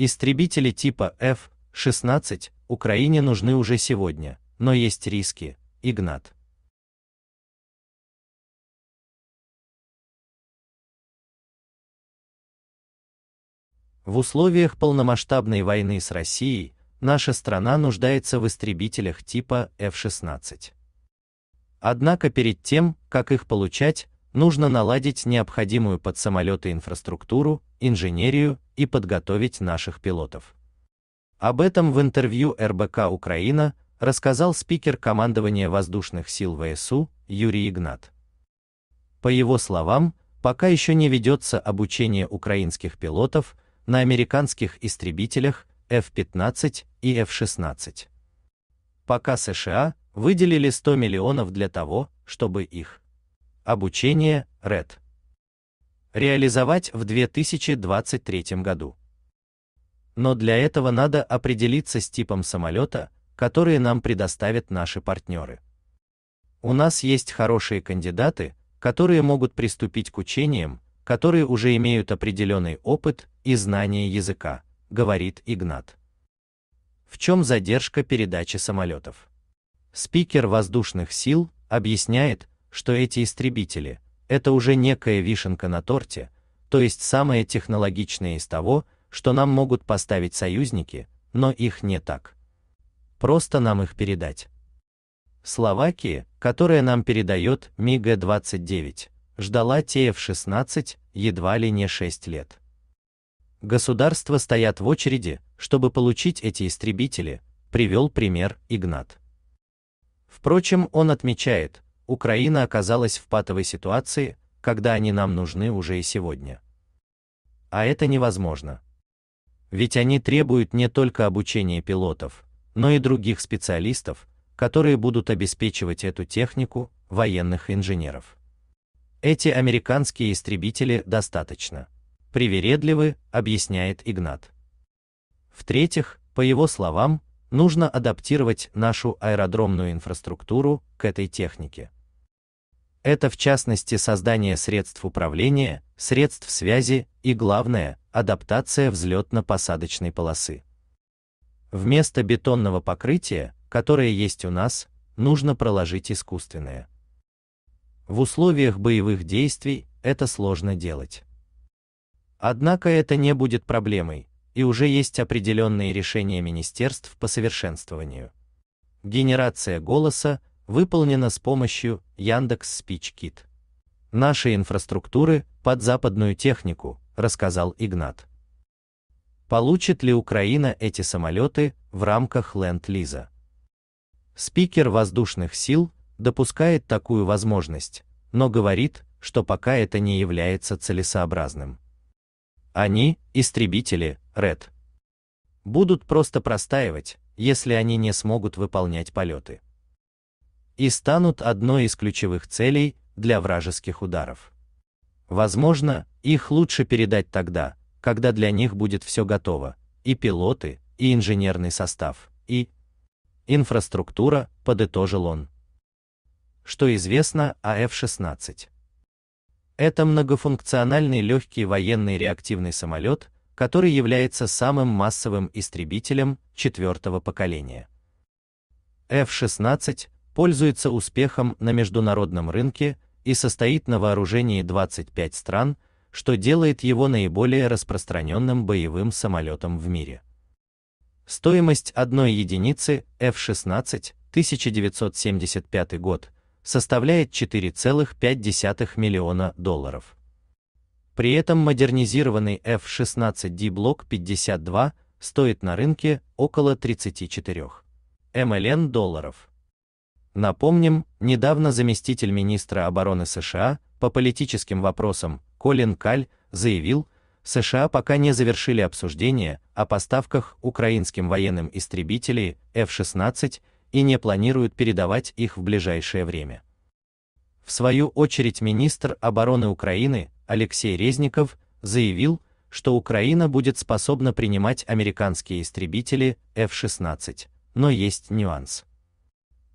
Истребители типа F-16 Украине нужны уже сегодня, но есть риски, Игнат. В условиях полномасштабной войны с Россией наша страна нуждается в истребителях типа F-16. Однако перед тем, как их получать, нужно наладить необходимую под самолеты инфраструктуру, инженерию и подготовить наших пилотов. Об этом в интервью РБК Украина рассказал спикер командования воздушных сил ВСУ Юрий Игнат. По его словам, пока еще не ведется обучение украинских пилотов на американских истребителях F-15 и F-16. Пока США выделили 100 миллионов для того, чтобы их обучение, РЭД, реализовать в 2023 году. Но для этого надо определиться с типом самолета, которые нам предоставят наши партнеры. У нас есть хорошие кандидаты, которые могут приступить к учениям, которые уже имеют определенный опыт и знание языка, говорит Игнат. В чем задержка передачи самолетов? Спикер воздушных сил объясняет, что эти истребители – это уже некая вишенка на торте, то есть самое технологичное из того, что нам могут поставить союзники, но их не так. Просто нам их передать. Словакия, которая нам передает МиГ-29, ждала ТФ-16 едва ли не 6 лет. Государства стоят в очереди, чтобы получить эти истребители, привел пример Игнат. Впрочем, он отмечает, Украина оказалась в патовой ситуации, когда они нам нужны уже и сегодня. А это невозможно. Ведь они требуют не только обучения пилотов, но и других специалистов, которые будут обеспечивать эту технику военных инженеров. Эти американские истребители достаточно привередливы, объясняет Игнат. В-третьих, по его словам, нужно адаптировать нашу аэродромную инфраструктуру к этой технике. Это в частности создание средств управления, средств связи и главное, адаптация взлетно-посадочной полосы. Вместо бетонного покрытия, которое есть у нас, нужно проложить искусственное. В условиях боевых действий это сложно делать. Однако это не будет проблемой, и уже есть определенные решения министерств по совершенствованию. Генерация голоса выполнена с помощью Яндекс Спичкит. Нашей инфраструктуры под западную технику, рассказал Игнат. Получит ли Украина эти самолеты в рамках Ленд-Лиза? Спикер воздушных сил допускает такую возможность, но говорит, что пока это не является целесообразным. Они, истребители, РЭД, будут просто простаивать, если они не смогут выполнять полеты и станут одной из ключевых целей для вражеских ударов. Возможно, их лучше передать тогда, когда для них будет все готово, и пилоты, и инженерный состав, и инфраструктура, подытожил он. Что известно о F-16? Это многофункциональный легкий военный реактивный самолет, который является самым массовым истребителем четвертого поколения. F-16 пользуется успехом на международном рынке и состоит на вооружении 25 стран, что делает его наиболее распространенным боевым самолетом в мире. Стоимость одной единицы F-16 1975 год составляет 4,5 миллиона долларов. При этом модернизированный F-16D блок 52 стоит на рынке около 34 млн долларов. Напомним, недавно заместитель министра обороны США по политическим вопросам Колин Каль заявил, США пока не завершили обсуждение о поставках украинским военным истребителей F-16 и не планируют передавать их в ближайшее время. В свою очередь министр обороны Украины Алексей Резников заявил, что Украина будет способна принимать американские истребители F-16, но есть нюанс.